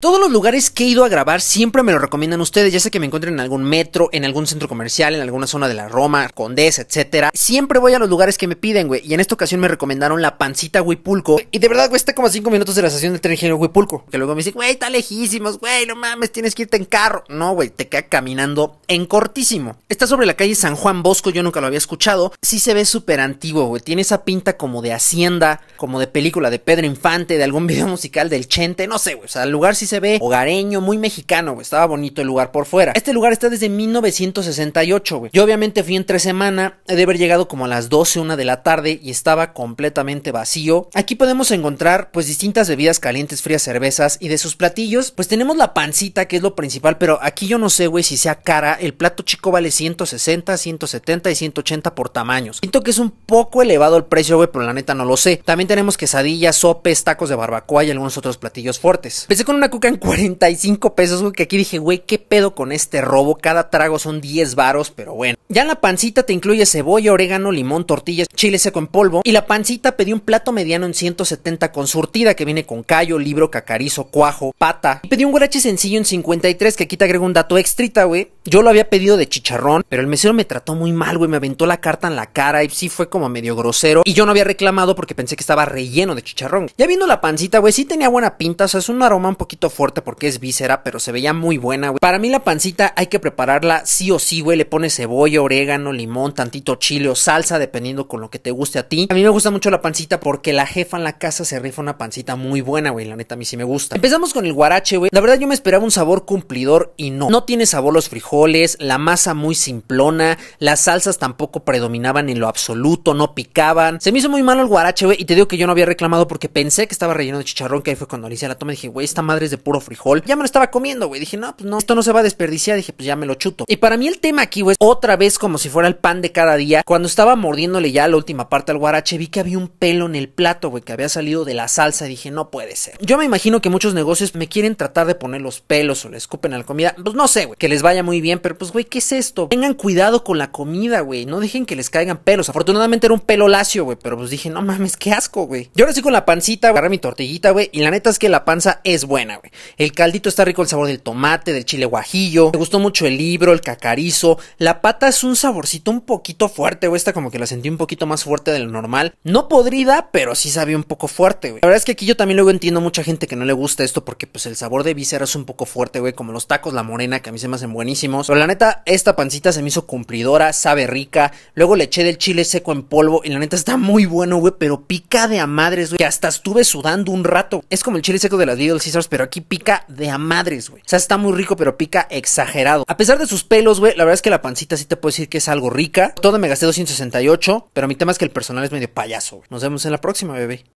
Todos los lugares que he ido a grabar siempre me lo recomiendan ustedes, ya sea que me encuentren en algún metro, en algún centro comercial, en alguna zona de la Roma, Condesa, etcétera. Siempre voy a los lugares que me piden, güey, y en esta ocasión me recomendaron la pancita Huipulco, y de verdad, güey, está como a 5 minutos de la estación del tren Huipulco, que luego me dicen, güey, está lejísimos, güey, no mames, tienes que irte en carro. No, güey, te queda caminando en cortísimo. Está sobre la calle San Juan Bosco, yo nunca lo había escuchado, sí se ve súper antiguo, güey, tiene esa pinta como de hacienda, como de película de Pedro Infante, de algún video musical del Chente, no sé, güey, o sea, el lugar sí se ve hogareño, muy mexicano, güey. Estaba bonito el lugar por fuera. Este lugar está desde 1968, güey. Yo obviamente fui entre semana, he de haber llegado como a las 12, 1 de la tarde y estaba completamente vacío. Aquí podemos encontrar pues distintas bebidas calientes, frías, cervezas y de sus platillos, pues tenemos la pancita que es lo principal, pero aquí yo no sé, güey, si sea cara. El plato chico vale 160, 170 y 180 por tamaños. Siento que es un poco elevado el precio, güey, pero la neta no lo sé. También tenemos quesadillas, sopes, tacos de barbacoa y algunos otros platillos fuertes. Pensé con una en 45 pesos, güey, que aquí dije, güey, ¿qué pedo con este robo? Cada trago son 10 varos, pero bueno. Ya en la pancita te incluye cebolla, orégano, limón, tortillas, chile seco en polvo. Y la pancita pedí un plato mediano en 170 con surtida, que viene con callo, libro, cacarizo, cuajo, pata. Y pedí un guarache sencillo en 53, que aquí te agrego un dato extrita, güey. Yo lo había pedido de chicharrón, pero el mesero me trató muy mal, güey. Me aventó la carta en la cara y sí fue como medio grosero. Y yo no había reclamado porque pensé que estaba relleno de chicharrón. Ya viendo la pancita, güey, sí tenía buena pinta, o sea, es un aroma un poquito fuerte porque es víscera, pero se veía muy buena, güey. Para mí la pancita hay que prepararla sí o sí, güey. Le pones cebolla, orégano, limón, tantito chile o salsa, dependiendo con lo que te guste a ti. A mí me gusta mucho la pancita porque la jefa en la casa se rifa una pancita muy buena, güey. La neta, a mí sí me gusta. Empezamos con el guarache, güey. La verdad yo me esperaba un sabor cumplidor y no. No tiene sabor los frijoles, la masa muy simplona, las salsas tampoco predominaban en lo absoluto, no picaban. Se me hizo muy malo el guarache, güey. Y te digo que yo no había reclamado porque pensé que estaba relleno de chicharrón, que ahí fue cuando le la toma y dije, güey, esta madre es de puro frijol. Ya me lo estaba comiendo, güey. Dije, no, pues no, esto no se va a desperdiciar. Dije, pues ya me lo chuto. Y para mí el tema aquí, güey, otra vez como si fuera el pan de cada día. Cuando estaba mordiéndole ya la última parte al guarache, vi que había un pelo en el plato, güey, que había salido de la salsa. Dije, no puede ser. Yo me imagino que muchos negocios me quieren tratar de poner los pelos o le escupen a la comida. Pues no sé, güey, que les vaya muy bien, pero pues, güey, ¿qué es esto? Tengan cuidado con la comida, güey. No dejen que les caigan pelos. Afortunadamente era un pelo lacio, güey, pero pues dije, no mames, qué asco, güey. Yo ahora sí con la pancita, güey, agarré mi tortillita, güey, y la neta es que la panza es buena, güey. El caldito está rico, el sabor del tomate, del chile guajillo. Me gustó mucho el libro, el cacarizo. La pata es un saborcito un poquito fuerte, güey. Esta como que la sentí un poquito más fuerte de lo normal. No podrida, pero sí sabía un poco fuerte, güey. La verdad es que aquí yo también luego entiendo mucha gente que no le gusta esto porque pues el sabor de visera es un poco fuerte, güey. Como los tacos, la morena, que a mí se me hacen buenísimos. Pero la neta, esta pancita se me hizo cumplidora, sabe rica. Luego le eché del chile seco en polvo y la neta está muy bueno, güey. Pero pica de a madres, güey. Que hasta estuve sudando un rato. Es como el chile seco de las Little Caesars, pero aquí pica de a madres, güey. O sea, está muy rico, pero pica exagerado. A pesar de sus pelos, güey, la verdad es que la pancita sí te puedo decir que es algo rica. Todo me gasté 268, pero mi tema es que el personal es medio payaso, güey. Nos vemos en la próxima, bebé.